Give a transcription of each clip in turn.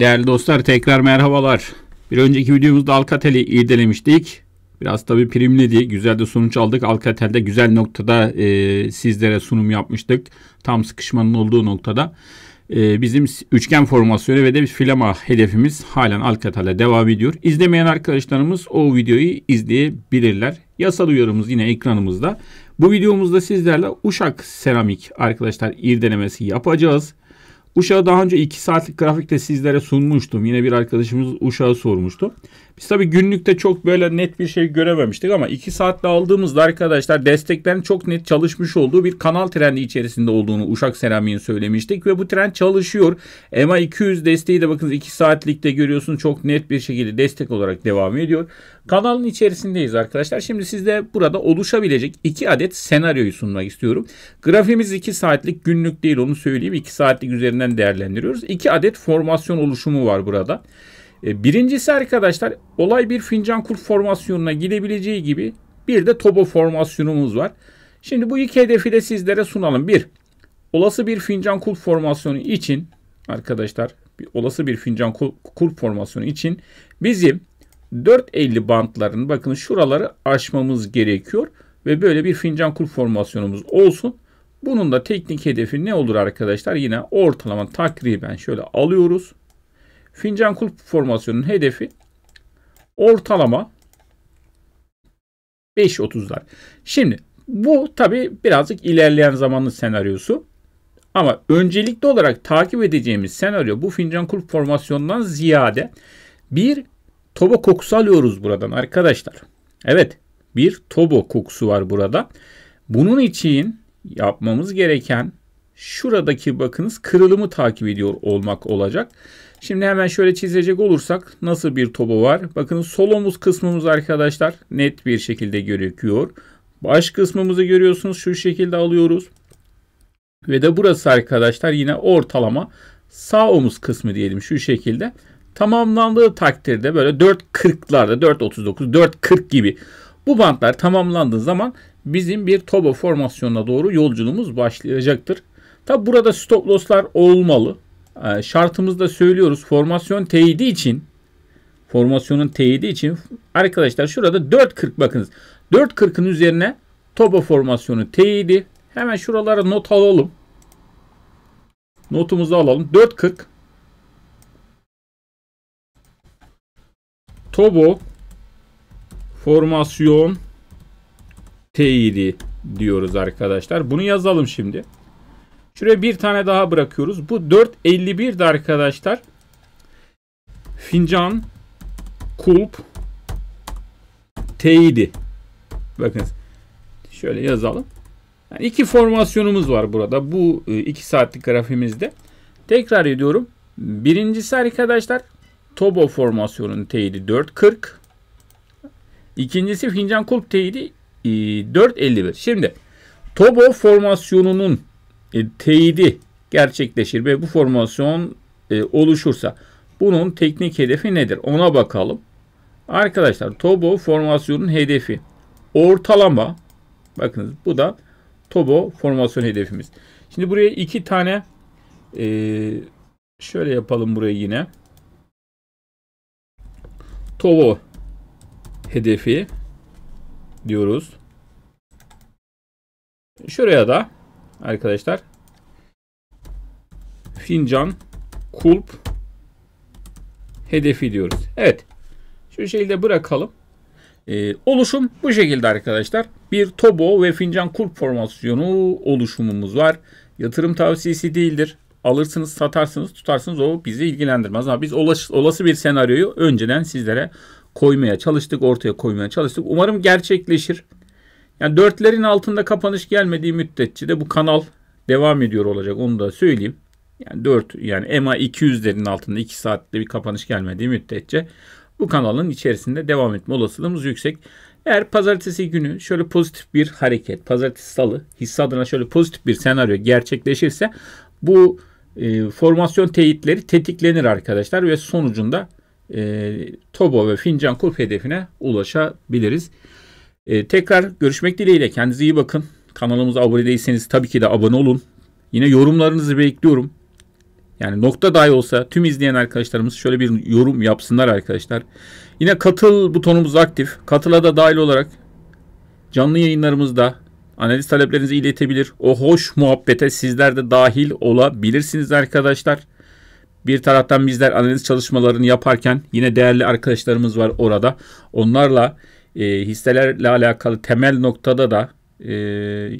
Değerli dostlar tekrar merhabalar. Bir önceki videomuzda Alcatel'i irdelemiştik. Biraz tabii primledi. Güzel de sonuç aldık. Alcatel'de güzel noktada e, sizlere sunum yapmıştık. Tam sıkışmanın olduğu noktada. E, bizim üçgen formasyonu ve de bir filama hedefimiz halen Alcatel'e devam ediyor. İzlemeyen arkadaşlarımız o videoyu izleyebilirler. Yasal uyarımız yine ekranımızda. Bu videomuzda sizlerle Uşak Seramik arkadaşlar irdelemesi yapacağız. Uşağı daha önce 2 saatlik grafikte sizlere sunmuştum. Yine bir arkadaşımız Uşağı sormuştu. Biz tabii günlükte çok böyle net bir şey görememiştik ama 2 saatle aldığımızda arkadaşlar desteklerin çok net çalışmış olduğu bir kanal trendi içerisinde olduğunu Uşak Serami'nin söylemiştik ve bu trend çalışıyor. EMA 200 desteği de bakın 2 saatlikte görüyorsunuz çok net bir şekilde destek olarak devam ediyor. Kanalın içerisindeyiz arkadaşlar. Şimdi sizde burada oluşabilecek 2 adet senaryoyu sunmak istiyorum. Grafimiz 2 saatlik günlük değil onu söyleyeyim. 2 saatlik üzerinden üzerinden değerlendiriyoruz. İki adet formasyon oluşumu var burada. E, birincisi arkadaşlar olay bir fincan kurt formasyonuna gidebileceği gibi bir de tobo formasyonumuz var. Şimdi bu iki hedefi de sizlere sunalım. Bir, olası bir fincan kurt formasyonu için arkadaşlar bir, olası bir fincan kurt formasyonu için bizim 4.50 bantların bakın şuraları aşmamız gerekiyor. Ve böyle bir fincan kurt formasyonumuz olsun. Bunun da teknik hedefi ne olur arkadaşlar? Yine ortalama takriben şöyle alıyoruz. Fincan kulp formasyonunun hedefi ortalama 5.30'lar. Şimdi bu tabi birazcık ilerleyen zamanlı senaryosu. Ama öncelikli olarak takip edeceğimiz senaryo bu fincan kulp formasyonundan ziyade bir toba kokusu alıyoruz buradan arkadaşlar. Evet bir tobo kokusu var burada. Bunun için yapmamız gereken şuradaki bakınız kırılımı takip ediyor olmak olacak. Şimdi hemen şöyle çizecek olursak nasıl bir topu var? Bakın sol omuz kısmımız arkadaşlar net bir şekilde gözüküyor. Baş kısmımızı görüyorsunuz şu şekilde alıyoruz. Ve de burası arkadaşlar yine ortalama sağ omuz kısmı diyelim şu şekilde. Tamamlandığı takdirde böyle 4.40'larda 4.39, 4.40 gibi bu bantlar tamamlandığı zaman bizim bir Toba formasyonuna doğru yolculuğumuz başlayacaktır. Tabi burada stop losslar olmalı. E, şartımızda söylüyoruz formasyon teyidi için formasyonun teyidi için arkadaşlar şurada 4.40 bakınız. 4.40'ın üzerine Toba formasyonu teyidi. Hemen şuralara not alalım. Notumuzu alalım. 4.40 Tobo formasyon teyidi diyoruz arkadaşlar. Bunu yazalım şimdi. Şuraya bir tane daha bırakıyoruz. Bu 4.51'di arkadaşlar. Fincan kulp teyidi. Bakın, Şöyle yazalım. Yani iki formasyonumuz var burada. Bu e, iki saatlik grafimizde. Tekrar ediyorum. Birincisi arkadaşlar Tobo formasyonun teyidi 4.40. İkincisi fincan kulp teyidi 4.51. Şimdi Tobo formasyonunun e, teyidi gerçekleşir ve bu formasyon e, oluşursa bunun teknik hedefi nedir? Ona bakalım. Arkadaşlar Tobo formasyonun hedefi ortalama bakınız bu da Tobo formasyon hedefimiz. Şimdi buraya iki tane e, şöyle yapalım buraya yine. Tobo hedefi diyoruz. Şuraya da arkadaşlar fincan kulp hedefi diyoruz. Evet. Şu şekilde bırakalım. Ee, oluşum bu şekilde arkadaşlar. Bir tobo ve fincan kulp formasyonu oluşumumuz var. Yatırım tavsiyesi değildir. Alırsınız, satarsınız, tutarsınız o bizi ilgilendirmez. Ama biz olası, olası bir senaryoyu önceden sizlere koymaya çalıştık, ortaya koymaya çalıştık. Umarım gerçekleşir. Yani dörtlerin altında kapanış gelmediği müddetçe de bu kanal devam ediyor olacak. Onu da söyleyeyim. Yani 4 yani EMA 200'lerin altında 2 saatte bir kapanış gelmediği müddetçe bu kanalın içerisinde devam etme olasılığımız yüksek. Eğer pazartesi günü şöyle pozitif bir hareket, pazartesi salı hisse adına şöyle pozitif bir senaryo gerçekleşirse bu e, formasyon teyitleri tetiklenir arkadaşlar ve sonucunda e, Tobo ve Fincan Kup hedefine ulaşabiliriz. E, tekrar görüşmek dileğiyle. Kendinize iyi bakın. Kanalımıza abone değilseniz tabii ki de abone olun. Yine yorumlarınızı bekliyorum. Yani nokta dahi olsa tüm izleyen arkadaşlarımız şöyle bir yorum yapsınlar arkadaşlar. Yine katıl butonumuz aktif. Katıla da dahil olarak canlı yayınlarımızda analiz taleplerinizi iletebilir. O hoş muhabbete sizler de dahil olabilirsiniz arkadaşlar. Bir taraftan bizler analiz çalışmalarını yaparken yine değerli arkadaşlarımız var orada. Onlarla e, hisselerle alakalı temel noktada da e,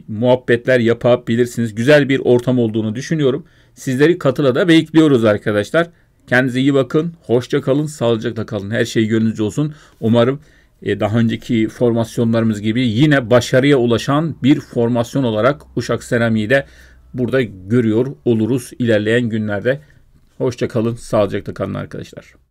muhabbetler yapabilirsiniz. Güzel bir ortam olduğunu düşünüyorum. Sizleri katıla da bekliyoruz arkadaşlar. Kendinize iyi bakın. Hoşça kalın. Sağlıcakla kalın. Her şey gönlünüzce olsun. Umarım e, daha önceki formasyonlarımız gibi yine başarıya ulaşan bir formasyon olarak Uşak Serami'yi de burada görüyor oluruz ilerleyen günlerde. Hoşça kalın, sağlıcakla kalın arkadaşlar.